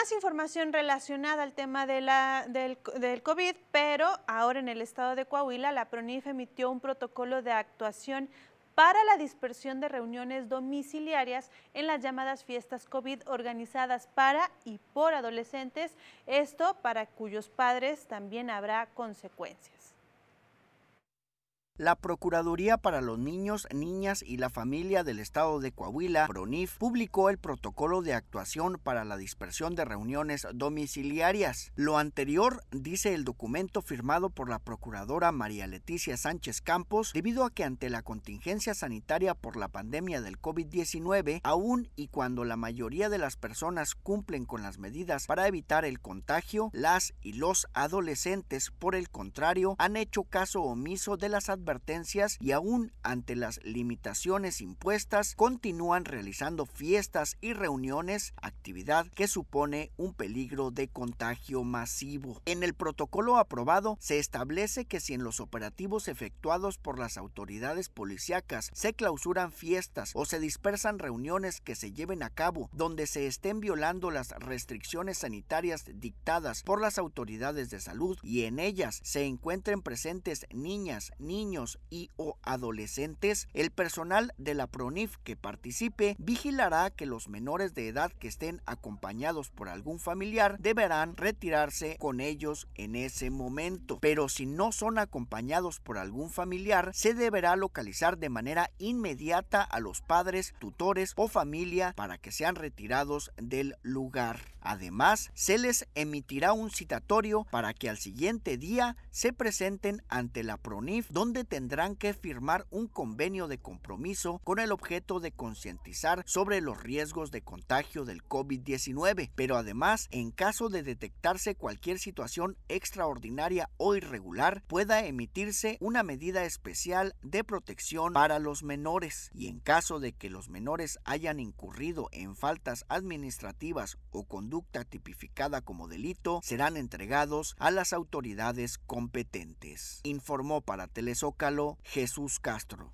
más información relacionada al tema del, del, COVID, pero ahora en el estado de Coahuila, la PRONIF emitió un protocolo de actuación para la dispersión de reuniones domiciliarias en las llamadas fiestas COVID organizadas para y por adolescentes, esto para cuyos padres también habrá consecuencias. La Procuraduría para los Niños, Niñas y la Familia del Estado de Coahuila, PRONIF, publicó el protocolo de actuación para la dispersión de reuniones domiciliarias. Lo anterior dice el documento firmado por la Procuradora María Leticia Sánchez Campos, debido a que ante la contingencia sanitaria por la pandemia del COVID-19, aún y cuando la mayoría de las personas cumplen con las medidas para evitar el contagio, las y los adolescentes, por el contrario, han hecho caso omiso de las advertencias y aún ante las limitaciones impuestas, continúan realizando fiestas y reuniones, actividad que supone un peligro de contagio masivo. En el protocolo aprobado se establece que si en los operativos efectuados por las autoridades policíacas se clausuran fiestas o se dispersan reuniones que se lleven a cabo donde se estén violando las restricciones sanitarias dictadas por las autoridades de salud y en ellas se encuentren presentes niñas, niños, niños y o adolescentes, el personal de la PRONIF que participe vigilará que los menores de edad que estén acompañados por algún familiar deberán retirarse con ellos en ese momento. Pero si no son acompañados por algún familiar, se deberá localizar de manera inmediata a los padres, tutores o familia para que sean retirados del lugar. Además, se les emitirá un citatorio para que al siguiente día se presenten ante la PRONIF donde tendrán que firmar un convenio de compromiso con el objeto de concientizar sobre los riesgos de contagio del COVID-19, pero además, en caso de detectarse cualquier situación extraordinaria o irregular, pueda emitirse una medida especial de protección para los menores y en caso de que los menores hayan incurrido en faltas administrativas o conductas conducta tipificada como delito serán entregados a las autoridades competentes, informó para Telezócalo Jesús Castro.